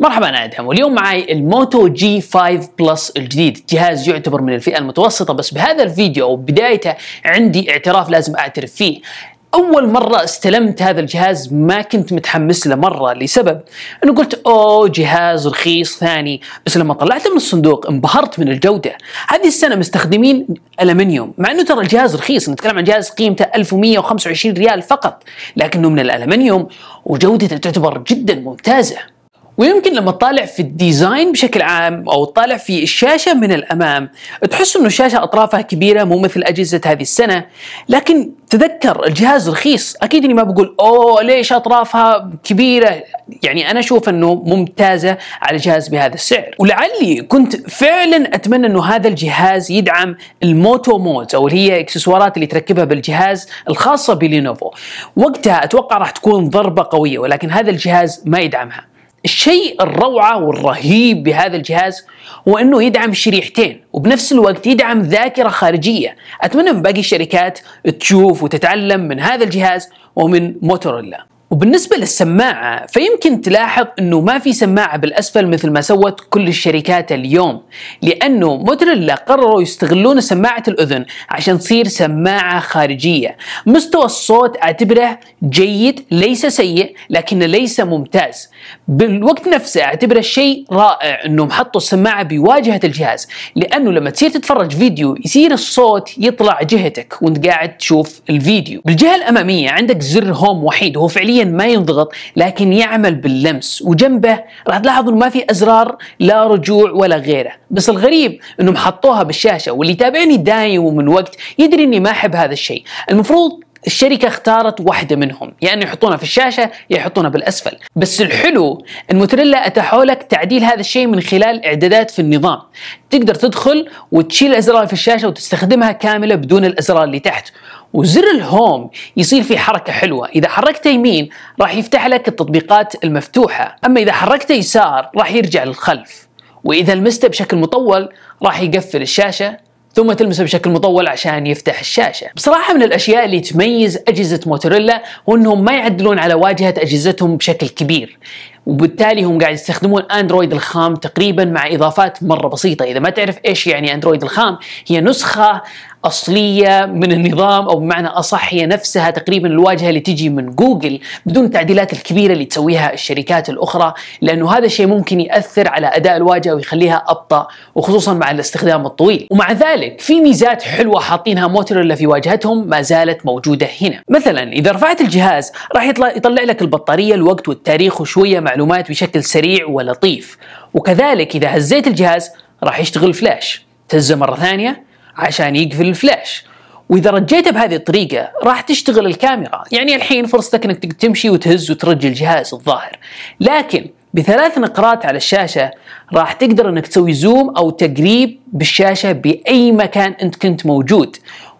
مرحبا انا ادهم واليوم معي الموتو جي 5 بلس الجديد جهاز يعتبر من الفئه المتوسطه بس بهذا الفيديو او بدايته عندي اعتراف لازم اعترف فيه اول مره استلمت هذا الجهاز ما كنت متحمس له مره لسبب انه قلت اوه جهاز رخيص ثاني بس لما طلعته من الصندوق انبهرت من الجوده هذه السنه مستخدمين الومنيوم مع انه ترى الجهاز رخيص نتكلم عن جهاز قيمته 1125 ريال فقط لكنه من الالومنيوم وجودته تعتبر جدا ممتازه ويمكن لما تطالع في الديزاين بشكل عام او تطالع في الشاشه من الامام تحس انه الشاشه اطرافها كبيره مو مثل اجهزه هذه السنه لكن تذكر الجهاز رخيص اكيد اني ما بقول اوه ليش اطرافها كبيره يعني انا اشوف انه ممتازه على جهاز بهذا السعر ولعلي كنت فعلا اتمنى انه هذا الجهاز يدعم الموتو مود او اللي هي اكسسوارات اللي تركبها بالجهاز الخاصه بلينوفو وقتها اتوقع راح تكون ضربه قويه ولكن هذا الجهاز ما يدعمها الشيء الروعة والرهيب بهذا الجهاز هو انه يدعم شريحتين وبنفس الوقت يدعم ذاكرة خارجية اتمنى من باقي الشركات تشوف وتتعلم من هذا الجهاز ومن موتورولا وبالنسبة للسماعة فيمكن تلاحظ أنه ما في سماعة بالأسفل مثل ما سوت كل الشركات اليوم لأنه موتريلا قرروا يستغلون سماعة الأذن عشان تصير سماعة خارجية مستوى الصوت أعتبره جيد ليس سيء لكن ليس ممتاز بالوقت نفسه أعتبره شيء رائع أنهم حطوا السماعة بواجهة الجهاز لأنه لما تصير تتفرج فيديو يصير الصوت يطلع جهتك وانت قاعد تشوف الفيديو بالجهة الأمامية عندك زر هوم وحيد هو فعليا ما ينضغط لكن يعمل باللمس وجنبه راح تلاحظوا انه ما في ازرار لا رجوع ولا غيره بس الغريب انهم حطوها بالشاشه واللي يتابعني دايم ومن وقت يدري اني ما احب هذا الشيء المفروض الشركة اختارت واحدة منهم يعني يحطونها في الشاشة يحطونها بالأسفل بس الحلو الموتوريلا أتاحوا لك تعديل هذا الشيء من خلال إعدادات في النظام تقدر تدخل وتشيل الأزرار في الشاشة وتستخدمها كاملة بدون الأزرار اللي تحت وزر الهوم يصير فيه حركه حلوه اذا حركته يمين راح يفتح لك التطبيقات المفتوحه اما اذا حركته يسار راح يرجع للخلف واذا لمسته بشكل مطول راح يقفل الشاشه ثم تلمسه بشكل مطول عشان يفتح الشاشه. بصراحه من الاشياء اللي تميز اجهزه موتوريلا هو انهم ما يعدلون على واجهه اجهزتهم بشكل كبير. وبالتالي هم قاعد يستخدمون اندرويد الخام تقريبا مع اضافات مره بسيطه، اذا ما تعرف ايش يعني اندرويد الخام هي نسخه اصليه من النظام او بمعنى اصح هي نفسها تقريبا الواجهه اللي تجي من جوجل بدون التعديلات الكبيره اللي تسويها الشركات الاخرى لانه هذا الشيء ممكن ياثر على اداء الواجهه ويخليها ابطا وخصوصا مع الاستخدام الطويل ومع ذلك في ميزات حلوه حاطينها موتوريلا في واجهتهم ما زالت موجوده هنا مثلا اذا رفعت الجهاز راح يطلع, يطلع لك البطاريه الوقت والتاريخ وشويه معلومات بشكل سريع ولطيف وكذلك اذا هزيت الجهاز راح يشتغل فلاش تهزه مره ثانيه عشان يقفل الفلاش واذا رجيته بهذه الطريقه راح تشتغل الكاميرا يعني الحين فرصتك انك تمشي وتهز وترجي الجهاز الظاهر لكن بثلاث نقرات على الشاشة راح تقدر انك تسوي زوم او تقريب بالشاشة بأي مكان انت كنت موجود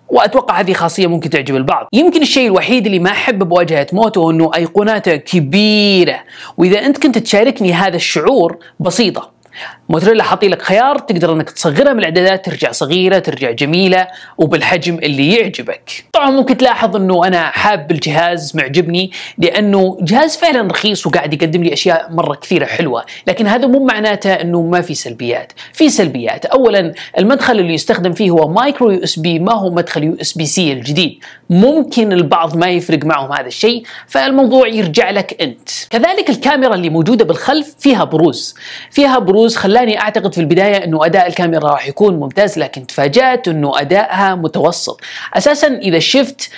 واتوقع هذه خاصيه ممكن تعجب البعض يمكن الشيء الوحيد اللي ما احبه بواجهه موتو انه ايقوناته كبيره واذا انت كنت تشاركني هذا الشعور بسيطه موتوريلا حاطي لك خيار تقدر انك تصغرها من الاعدادات ترجع صغيره ترجع جميله وبالحجم اللي يعجبك طبعا ممكن تلاحظ انه انا حاب الجهاز معجبني لانه جهاز فعلا رخيص وقاعد يقدم لي اشياء مره كثيره حلوه لكن هذا مو معناته انه ما في سلبيات في سلبيات اولا المدخل اللي يستخدم فيه هو مايكرو يو اس بي ما هو مدخل يو اس بي سي الجديد ممكن البعض ما يفرق معهم هذا الشيء فالموضوع يرجع لك انت كذلك الكاميرا اللي موجوده بالخلف فيها بروز فيها بروز كروز خلاني اعتقد في البدايه انه اداء الكاميرا راح يكون ممتاز لكن تفاجات انه ادائها متوسط اساسا اذا شفت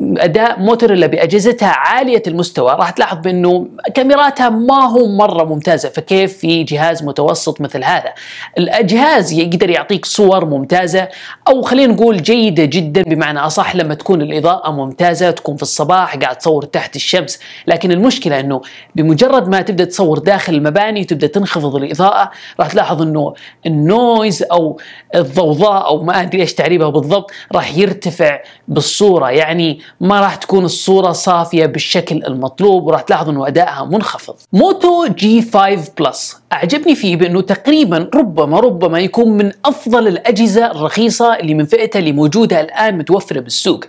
اداء موتوريلا باجهزتها عاليه المستوى راح تلاحظ بانه كاميراتها ما هو مره ممتازه فكيف في جهاز متوسط مثل هذا الجهاز يقدر يعطيك صور ممتازه او خلينا نقول جيده جدا بمعنى اصح لما تكون الاضاءه ممتازه تكون في الصباح قاعد تصور تحت الشمس لكن المشكله انه بمجرد ما تبدا تصور داخل المباني وتبدا تنخفض الاضاءه راح تلاحظ انه النويز او الضوضاء او ما ادري ايش تعريبها بالضبط راح يرتفع بالصوره يعني ما راح تكون الصورة صافية بالشكل المطلوب وراح تلاحظ انه ادائها منخفض موتو جي 5 بلس اعجبني فيه بانه تقريبا ربما ربما يكون من افضل الاجهزة الرخيصة اللي من فئتها اللي موجودة الان متوفرة بالسوق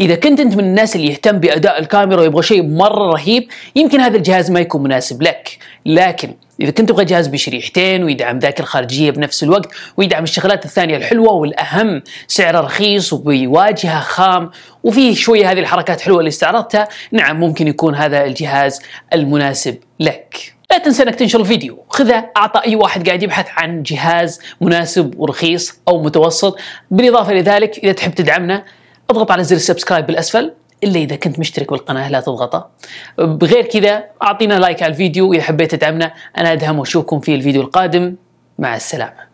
اذا كنت انت من الناس اللي يهتم باداء الكاميرا ويبغى شيء مرة رهيب يمكن هذا الجهاز ما يكون مناسب لك لكن اذا كنت تبغى جهاز بشريحتين ويدعم ذاكره خارجيه بنفس الوقت ويدعم الشغلات الثانيه الحلوه والاهم سعره رخيص وبواجهه خام وفيه شويه هذه الحركات حلوه اللي استعرضتها نعم ممكن يكون هذا الجهاز المناسب لك لا تنسى انك تنشر الفيديو خذه اعطى اي واحد قاعد يبحث عن جهاز مناسب ورخيص او متوسط بالاضافه لذلك اذا تحب تدعمنا اضغط على زر السبسكرايب بالاسفل الا اذا كنت مشترك بالقناه لا تضغطه بغير كذا اعطينا لايك على الفيديو واذا حبيت تدعمنا انا ادهم واشوفكم في الفيديو القادم مع السلامه